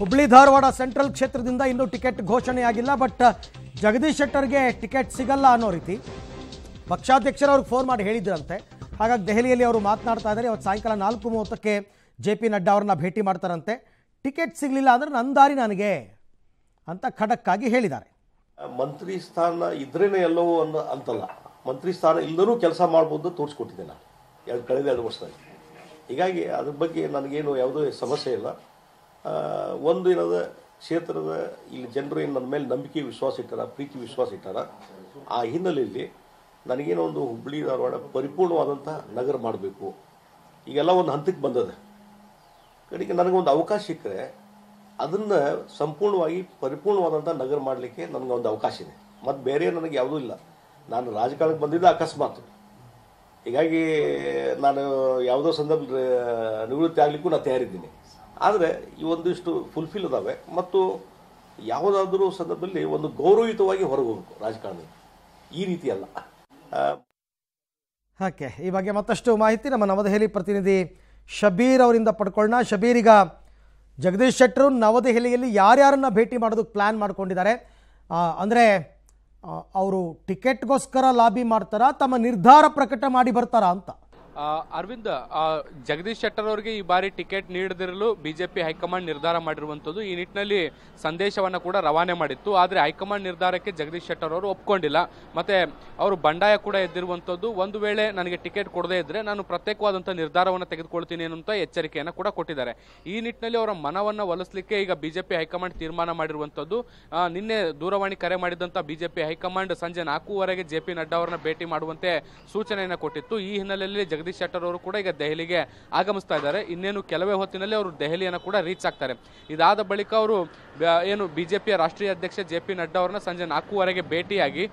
Hubli Dharwad central ಕ್ಷೇತ್ರದಿಂದ ಇನ್ನೂ ticket ಘೋಷಣೆಯಾಗಿಲ್ಲ ಬಟ್ ಜಗದೀಶ್ ಶೆಟ್ಟರ್ಗೆ ಟಿಕೆಟ್ ಸಿಗಲ್ಲ ಅನ್ನೋ ರೀತಿ ಪಕ್ಷಾಧ್ಯಕ್ಷರು ಅವ್ರಿಗೆ ಫೋನ್ ಮಾಡಿ ಹೇಳಿದ್ರಂತೆ ಹಾಗಾಗಿ ದೆಹಲಿಯಲ್ಲಿ ಅವರು ಮಾತನಾಡ್ತಾ ಇದ್ದಾರೆ ಇವತ್ತು ಸಾಯಂಕಾಲ ನಾಲ್ಕು ಮೂವತ್ತಕ್ಕೆ ಜೆ ಪಿ ನಡ್ಡಾ ಅವ್ರನ್ನ ಭೇಟಿ ಮಾಡ್ತಾರಂತೆ ಟಿಕೆಟ್ ಸಿಗಲಿಲ್ಲ ಅಂದರೆ ನನ್ನ ದಾರಿ ನನಗೆ ಅಂತ ಖಡಕ್ಕಾಗಿ ಹೇಳಿದ್ದಾರೆ ಮಂತ್ರಿ ಸ್ಥಾನ ಇದ್ರೇನೆ ಎಲ್ಲವೂ ಅನ್ನೋ ಅಂತಲ್ಲ ಮಂತ್ರಿ ಸ್ಥಾನ ಇಲ್ಲದೂ ಕೆಲಸ ಮಾಡ್ಬೋದು ತೋರಿಸ್ಕೊಟ್ಟಿದ್ದೆ ನಾನು ಕಳೆದ ಎರಡು ವರ್ಷದಲ್ಲಿ ಹೀಗಾಗಿ ಅದ್ರ ಬಗ್ಗೆ ನನಗೇನು ಯಾವುದೇ ಸಮಸ್ಯೆ ಇಲ್ಲ ಒಂದು ಏನದ ಕ್ಷೇತ್ರದ ಇಲ್ಲಿ ಜನರು ಏನು ನನ್ನ ಮೇಲೆ ನಂಬಿಕೆ ವಿಶ್ವಾಸ ಇಟ್ಟಾರ ಪ್ರೀತಿ ವಿಶ್ವಾಸ ಇಟ್ಟಾರ ಆ ಹಿನ್ನೆಲೆಯಲ್ಲಿ ನನಗೇನೋ ಒಂದು ಹುಬ್ಬಳ್ಳಿ ಧಾರವಾಡ ಪರಿಪೂರ್ಣವಾದಂಥ ನಗರ ಮಾಡಬೇಕು ಈಗೆಲ್ಲ ಒಂದು ಹಂತಕ್ಕೆ ಬಂದದ ಕಡೆಗೆ ನನಗೊಂದು ಅವಕಾಶ ಸಿಕ್ಕರೆ ಅದನ್ನು ಸಂಪೂರ್ಣವಾಗಿ ಪರಿಪೂರ್ಣವಾದಂಥ ನಗರ ಮಾಡಲಿಕ್ಕೆ ನನಗೆ ಒಂದು ಅವಕಾಶ ಇದೆ ಮತ್ತು ಬೇರೆ ನನಗೆ ಯಾವುದೂ ಇಲ್ಲ ನಾನು ರಾಜಕಾರಣಕ್ಕೆ ಬಂದಿದ್ದ ಅಕಸ್ಮಾತ್ ಹೀಗಾಗಿ ನಾನು ಯಾವುದೋ ಸಂದರ್ಭ ನಿವೃತ್ತಿ ಆಗಲಿಕ್ಕೂ ನಾನು ತಯಾರಿದ್ದೀನಿ ಆದರೆ ಈ ಒಂದಿಷ್ಟು ಫುಲ್ಫಿಲ್ ಅದಾವೆ ಮತ್ತು ಯಾವುದಾದರೂ ಸಂದರ್ಭದಲ್ಲಿ ಒಂದು ಗೌರವಯುತವಾಗಿ ಹೊರಗೆ ಹೋಗಬೇಕು ರಾಜಕಾರಣಿ ಈ ರೀತಿ ಅಲ್ಲ ಓಕೆ ಈ ಬಗ್ಗೆ ಮತ್ತಷ್ಟು ಮಾಹಿತಿ ನಮ್ಮ ನವದೆಹಲಿ ಪ್ರತಿನಿಧಿ ಶಬೀರ್ ಅವರಿಂದ ಪಡ್ಕೊಳ್ಳೋಣ ಶಬೀರ್ ಈಗ ಜಗದೀಶ್ ಶೆಟ್ಟರು ನವದೆಹಲಿಯಲ್ಲಿ ಯಾರ್ಯಾರನ್ನ ಭೇಟಿ ಮಾಡೋದಕ್ಕೆ ಪ್ಲ್ಯಾನ್ ಮಾಡ್ಕೊಂಡಿದ್ದಾರೆ ಅಂದರೆ ಅವರು ಟಿಕೆಟ್ಗೋಸ್ಕರ ಲಾಬಿ ಮಾಡ್ತಾರಾ ತಮ್ಮ ನಿರ್ಧಾರ ಪ್ರಕಟ ಮಾಡಿ ಬರ್ತಾರಾ ಅಂತ ಅರವಿಂದ್ ಜಗದೀಶ್ ಶೆಟ್ಟರ್ ಅವರಿಗೆ ಈ ಬಾರಿ ಟಿಕೆಟ್ ನೀಡದಿರಲು ಬಿಜೆಪಿ ಹೈಕಮಾಂಡ್ ನಿರ್ಧಾರ ಮಾಡಿರುವಂಥದ್ದು ಈ ನಿಟ್ಟಿನಲ್ಲಿ ಸಂದೇಶವನ್ನು ಕೂಡ ರವಾನೆ ಮಾಡಿತ್ತು ಆದರೆ ಹೈಕಮಾಂಡ್ ನಿರ್ಧಾರಕ್ಕೆ ಜಗದೀಶ್ ಶೆಟ್ಟರ್ ಅವರು ಒಪ್ಕೊಂಡಿಲ್ಲ ಮತ್ತು ಅವರು ಬಂಡಾಯ ಕೂಡ ಎದ್ದಿರುವಂಥದ್ದು ಒಂದು ವೇಳೆ ನನಗೆ ಟಿಕೆಟ್ ಕೊಡದೇ ಇದ್ದರೆ ನಾನು ಪ್ರತ್ಯೇಕವಾದಂಥ ನಿರ್ಧಾರವನ್ನು ತೆಗೆದುಕೊಳ್ತೀನಿ ಅನ್ನುವಂಥ ಎಚ್ಚರಿಕೆಯನ್ನು ಕೂಡ ಕೊಟ್ಟಿದ್ದಾರೆ ಈ ನಿಟ್ಟಿನಲ್ಲಿ ಅವರ ಮನವನ್ನು ಒಲಿಸಲಿಕ್ಕೆ ಈಗ ಬಿಜೆಪಿ ಹೈಕಮಾಂಡ್ ತೀರ್ಮಾನ ಮಾಡಿರುವಂಥದ್ದು ನಿನ್ನೆ ದೂರವಾಣಿ ಕರೆ ಮಾಡಿದಂಥ ಬಿಜೆಪಿ ಹೈಕಮಾಂಡ್ ಸಂಜೆ ನಾಲ್ಕೂವರೆಗೆ ಜೆ ಪಿ ನಡ್ಡಾ ಅವರನ್ನ ಭೇಟಿ ಮಾಡುವಂತೆ ಸೂಚನೆಯನ್ನು ಕೊಟ್ಟಿತ್ತು ಈ ಹಿನ್ನೆಲೆಯಲ್ಲಿ ಜಗದೀಶ್ ಜಗದೀಶ್ ಶೆಟ್ಟರ್ ಅವರು ಕೂಡ ಈಗ ದೆಹಲಿಗೆ ಆಗಮಿಸ್ತಾ ಇದ್ದಾರೆ ಇನ್ನೇನು ಕೆಲವೇ ಹೊತ್ತಿನಲ್ಲಿ ಅವರು ದೆಹಲಿಯನ್ನು ಕೂಡ ರೀಚ್ ಆಗ್ತಾರೆ ಇದಾದ ಬಳಿಕ ಅವರು ಏನು ಬಿಜೆಪಿಯ ರಾಷ್ಟ್ರೀಯ ಅಧ್ಯಕ್ಷ ಜೆ ಪಿ ನಡ್ಡಾ ಅವರನ್ನ ಸಂಜೆ ನಾಲ್ಕೂವರೆಗೆ ಭೇಟಿಯಾಗಿ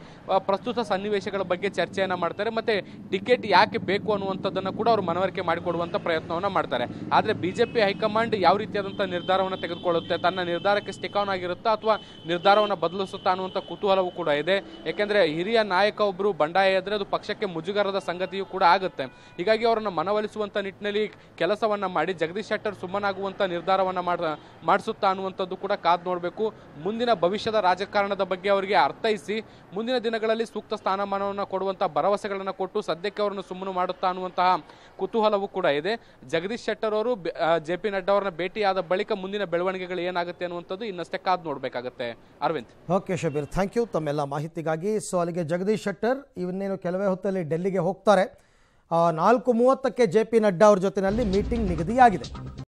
ಪ್ರಸ್ತುತ ಸನ್ನಿವೇಶಗಳ ಬಗ್ಗೆ ಚರ್ಚೆಯನ್ನು ಮಾಡ್ತಾರೆ ಮತ್ತೆ ಟಿಕೆಟ್ ಯಾಕೆ ಬೇಕು ಅನ್ನುವಂಥದ್ದನ್ನು ಕೂಡ ಅವರು ಮನವರಿಕೆ ಮಾಡಿಕೊಡುವಂಥ ಪ್ರಯತ್ನವನ್ನು ಮಾಡ್ತಾರೆ ಆದರೆ ಬಿಜೆಪಿ ಹೈಕಮಾಂಡ್ ಯಾವ ರೀತಿಯಾದಂಥ ನಿರ್ಧಾರವನ್ನು ತೆಗೆದುಕೊಳ್ಳುತ್ತೆ ತನ್ನ ನಿರ್ಧಾರಕ್ಕೆ ಸ್ಟಿಕ್ ಆಗಿರುತ್ತಾ ಅಥವಾ ನಿರ್ಧಾರವನ್ನು ಬದಲಿಸುತ್ತಾ ಅನ್ನುವಂಥ ಕುತೂಹಲವೂ ಕೂಡ ಇದೆ ಯಾಕೆಂದರೆ ಹಿರಿಯ ನಾಯಕ ಒಬ್ಬರು ಬಂಡಾಯ ಆದರೆ ಅದು ಪಕ್ಷಕ್ಕೆ ಮುಜುಗರದ ಸಂಗತಿಯೂ ಕೂಡ ಆಗುತ್ತೆ ಈಗ ಹೀಗಾಗಿ ಅವರನ್ನು ಮನವೊಲಿಸುವಂಥ ನಿಟ್ಟಿನಲ್ಲಿ ಕೆಲಸವನ್ನು ಮಾಡಿ ಜಗದೀಶ್ ಶೆಟ್ಟರ್ ಸುಮ್ಮನಾಗುವಂಥ ನಿರ್ಧಾರವನ್ನು ಮಾಡಿಸುತ್ತಾ ಅನ್ನುವಂಥದ್ದು ಕೂಡ ಕಾದು ನೋಡಬೇಕು ಮುಂದಿನ ಭವಿಷ್ಯದ ರಾಜಕಾರಣದ ಬಗ್ಗೆ ಅವರಿಗೆ ಅರ್ಥೈಸಿ ಮುಂದಿನ ದಿನಗಳಲ್ಲಿ ಸೂಕ್ತ ಸ್ಥಾನಮಾನವನ್ನು ಕೊಡುವಂಥ ಭರವಸೆಗಳನ್ನು ಕೊಟ್ಟು ಸದ್ಯಕ್ಕೆ ಅವರನ್ನು ಸುಮ್ಮನೆ ಮಾಡುತ್ತಾ ಅನ್ನುವಂತಹ ಕುತೂಹಲವೂ ಕೂಡ ಇದೆ ಜಗದೀಶ್ ಶೆಟ್ಟರ್ ಅವರು ಜೆ ಪಿ ನಡ್ಡಾ ಅವರನ್ನ ಭೇಟಿಯಾದ ಬಳಿಕ ಮುಂದಿನ ಬೆಳವಣಿಗೆಗಳು ಏನಾಗುತ್ತೆ ಅನ್ನುವಂಥದ್ದು ಇನ್ನಷ್ಟೇ ಕಾದು ನೋಡಬೇಕಾಗುತ್ತೆ Aravind okay Shabbir thank you ತಮ್ಮೆಲ್ಲ ಮಾಹಿತಿಗಾಗಿ ಸೊ ಅಲ್ಲಿಗೆ ಜಗದೀಶ್ ಶೆಟ್ಟರ್ ಇವನ್ನೇನು ಕೆಲವೇ ಹೊತ್ತಲ್ಲಿ ಡೆಲ್ಲಿಗೆ ಹೋಗ್ತಾರೆ ನಾಲ್ಕು ಮೂವತ್ತಕ್ಕೆ ಜೆ ಪಿ ನಡ್ಡಾ ಅವರ ಜೊತೆಯಲ್ಲಿ ಮೀಟಿಂಗ್ ನಿಗದಿಯಾಗಿದೆ